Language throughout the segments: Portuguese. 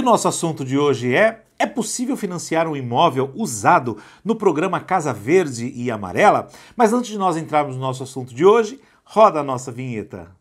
E o nosso assunto de hoje é: é possível financiar um imóvel usado no programa Casa Verde e Amarela? Mas antes de nós entrarmos no nosso assunto de hoje, roda a nossa vinheta.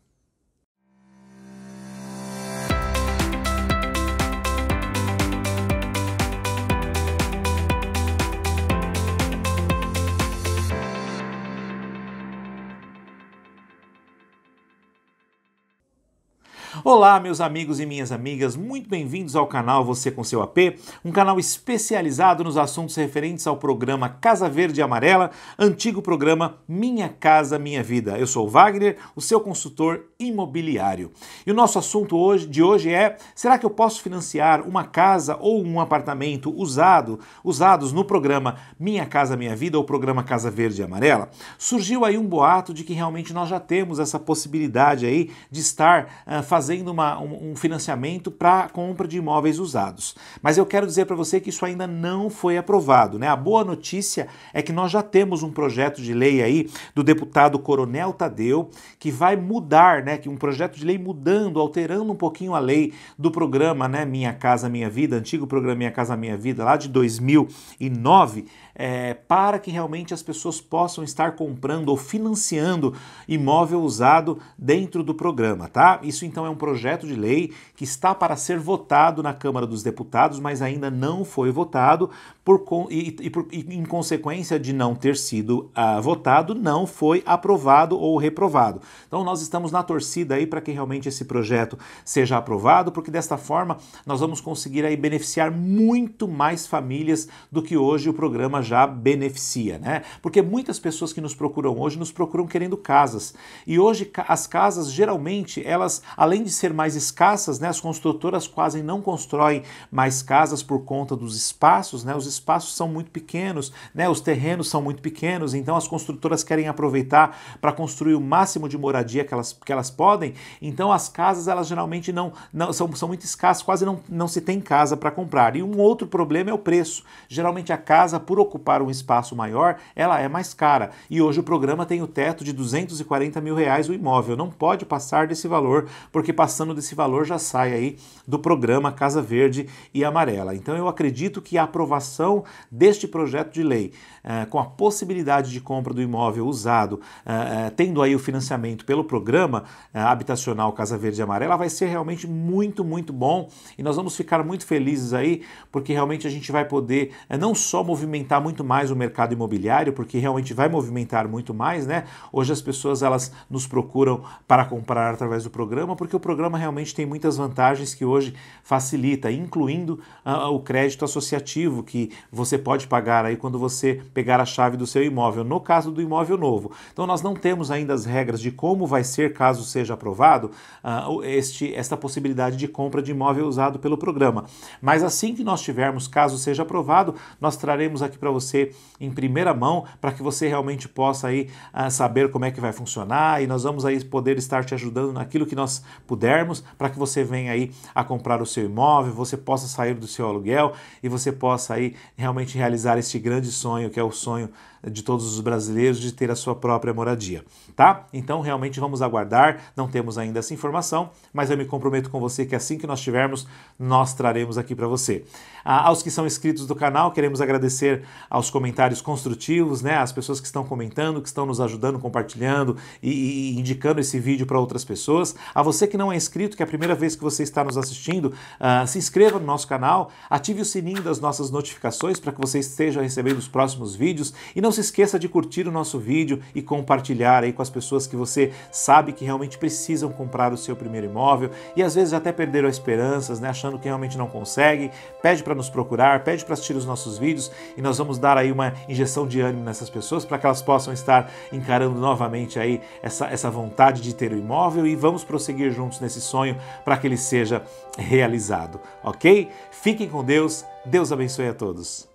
Olá, meus amigos e minhas amigas, muito bem-vindos ao canal Você com seu AP, um canal especializado nos assuntos referentes ao programa Casa Verde e Amarela, antigo programa Minha Casa Minha Vida. Eu sou o Wagner, o seu consultor imobiliário. E o nosso assunto hoje, de hoje é: será que eu posso financiar uma casa ou um apartamento usado, usados no programa Minha Casa Minha Vida ou programa Casa Verde e Amarela? Surgiu aí um boato de que realmente nós já temos essa possibilidade aí de estar uh, fazendo uma, um, um financiamento para compra de imóveis usados. Mas eu quero dizer para você que isso ainda não foi aprovado, né? A boa notícia é que nós já temos um projeto de lei aí do deputado Coronel Tadeu que vai mudar, né? Né, que um projeto de lei mudando, alterando um pouquinho a lei do programa né, Minha Casa Minha Vida, antigo programa Minha Casa Minha Vida, lá de 2009, é, para que realmente as pessoas possam estar comprando ou financiando imóvel usado dentro do programa, tá? Isso então é um projeto de lei que está para ser votado na Câmara dos Deputados, mas ainda não foi votado por, e, e, por, e em consequência de não ter sido uh, votado, não foi aprovado ou reprovado. Então nós estamos na torcida torcida aí para que realmente esse projeto seja aprovado, porque desta forma nós vamos conseguir aí beneficiar muito mais famílias do que hoje o programa já beneficia, né? Porque muitas pessoas que nos procuram hoje nos procuram querendo casas. E hoje as casas geralmente elas além de ser mais escassas, né, as construtoras quase não constroem mais casas por conta dos espaços, né? Os espaços são muito pequenos, né? Os terrenos são muito pequenos, então as construtoras querem aproveitar para construir o máximo de moradia que elas, que elas elas podem, então as casas elas geralmente não, não são, são muito escassas, quase não, não se tem casa para comprar. E um outro problema é o preço. Geralmente a casa, por ocupar um espaço maior, ela é mais cara. E hoje o programa tem o teto de 240 mil reais o imóvel. Não pode passar desse valor, porque passando desse valor já sai aí do programa Casa Verde e Amarela. Então eu acredito que a aprovação deste projeto de lei, eh, com a possibilidade de compra do imóvel usado, eh, eh tendo aí o financiamento pelo programa, eh, habitacional Casa Verde e Amarela vai ser realmente muito, muito bom e nós vamos ficar muito felizes aí, porque realmente a gente vai poder eh, não só movimentar muito mais o mercado imobiliário, porque realmente vai movimentar muito mais, né? Hoje as pessoas elas nos procuram para comprar através do programa, porque o programa realmente tem muitas vantagens que hoje facilita, incluindo uh, o crédito associativo que você pode pagar aí quando você pegar a chave do seu imóvel, no caso do imóvel novo. Então nós não temos ainda as regras de como vai ser caso seja aprovado, uh, este, esta possibilidade de compra de imóvel usado pelo programa. Mas assim que nós tivermos, caso seja aprovado, nós traremos aqui para você em primeira mão, para que você realmente possa aí uh, saber como é que vai funcionar e nós vamos aí poder estar te ajudando naquilo que nós pudermos, para que você venha aí a comprar o seu imóvel, você possa sair do seu aluguel e você possa aí realmente realizar este grande sonho, que é o sonho de todos os brasileiros de ter a sua própria moradia, tá? Então realmente vamos aguardar ar, não temos ainda essa informação, mas eu me comprometo com você que assim que nós tivermos, nós traremos aqui para você. Ah, aos que são inscritos do canal, queremos agradecer aos comentários construtivos, né, as pessoas que estão comentando, que estão nos ajudando, compartilhando e, e indicando esse vídeo para outras pessoas. A você que não é inscrito, que é a primeira vez que você está nos assistindo, ah, se inscreva no nosso canal, ative o sininho das nossas notificações para que você esteja recebendo os próximos vídeos e não se esqueça de curtir o nosso vídeo e compartilhar aí com as pessoas que você sabe que realmente realmente precisam comprar o seu primeiro imóvel e às vezes até perderam esperanças, né, achando que realmente não consegue. Pede para nos procurar, pede para assistir os nossos vídeos e nós vamos dar aí uma injeção de ânimo nessas pessoas para que elas possam estar encarando novamente aí essa, essa vontade de ter o imóvel e vamos prosseguir juntos nesse sonho para que ele seja realizado, ok? Fiquem com Deus, Deus abençoe a todos.